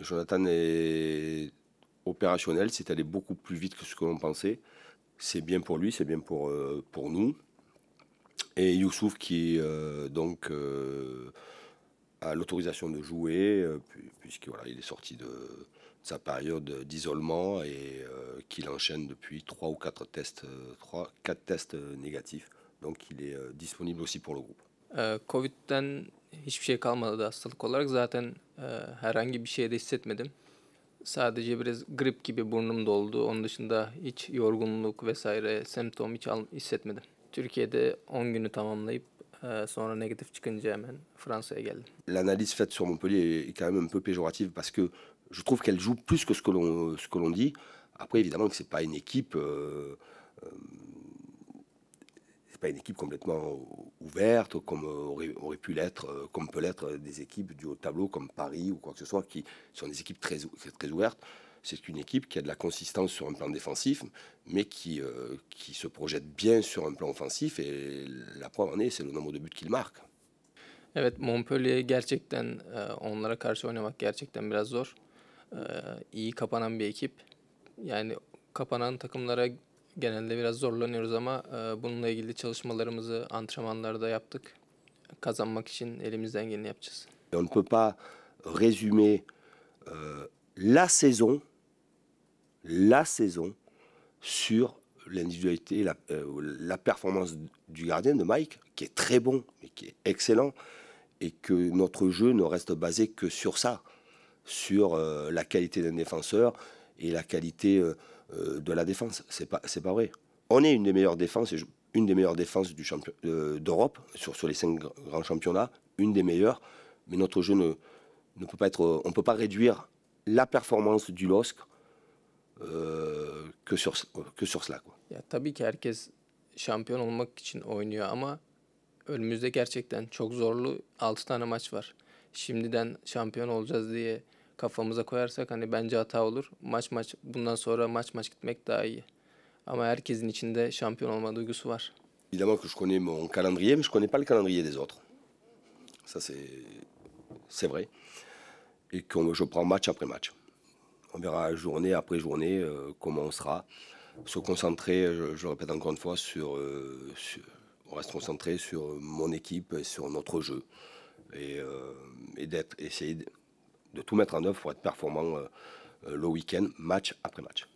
Jonathan est opérationnel, c'est allé beaucoup plus vite que ce que l'on pensait. C'est bien pour lui, c'est bien pour, euh, pour nous. Et Youssouf qui est euh, donc a euh, l'autorisation de jouer, puisqu'il voilà, il est sorti de, sa période d'isolement et qu'il enchaîne depuis trois ou quatre tests, trois, quatre tests négatifs. Donc il est disponible aussi pour le groupe. hiçbir şey kalmadı hastalık olarak. Zaten Ee, herhangi bir şey de hissetmedim. Sadece biraz grip gibi burnum doldu. Onun dışında hiç yorgunluk vesaire semptom hiç hissetmedim. Türkiye'de 10 günü tamamlayıp e, sonra negatif çıkınca hemen Fransa'ya geldim. L'analyse faite sur Montpellier est quand même un peu péjorative parce que je trouve qu'elle joue plus que ce que l'on ce que l'on dit. Après évidemment que c'est pas une équipe euh, euh une équipe complètement ouverte, comme aurait, aurait pu l'être, euh, comme peut l'être des équipes du haut tableau comme Paris ou quoi que ce soit, qui sont des équipes très, très ouvertes. C'est une équipe qui a de la consistance sur un plan défensif, mais qui, euh, qui se projette bien sur un plan offensif. Et la preuve en est, c'est le nombre de buts qu'il marque. Evet Montpellier gerçekten e, onlara karşı oynamak gerçekten biraz zor. E, kapanan bir ekip. Yani kapanan takımlara on ne peut pas résumer euh, la saison la saison sur l'individualité, la, euh, la performance du gardien de Mike, qui est très bon, mais qui est excellent, et que notre jeu ne reste basé que sur ça, sur euh, la qualité d'un défenseur et la qualité euh, euh, de la défense. C'est pas, c'est pas vrai. On est une des meilleures défenses, une des meilleures défenses du champion, euh, d'Europe sur, sur les cinq grands championnats, une des meilleures. Mais notre jeu ne, ne peut pas être, on peut pas réduire la performance du LOSC euh, que sur que sur cela. Quoi. Ya, tabii ki herkes şampiyon olmak için oynuyor ama önümüzde gerçekten çok zorlu 6 tane maç var. Şimdiden şampiyon olacağız diye kafamıza koyarsak hani bence hata olur. Maç maç bundan sonra maç maç gitmek daha iyi. Ama herkesin içinde şampiyon olma duygusu var. Évidemment que je connais mon calendrier, mais je connais pas le calendrier des autres. Ça c'est c'est vrai. Et que je prends match après match. On verra journée après journée euh, comment on sera. Se concentrer, je, je répète encore une fois, sur, euh, on reste concentré sur mon équipe et sur notre jeu. Et, euh, et d'être, essayer de, de tout mettre en œuvre pour être performant euh, euh, le week-end, match après match.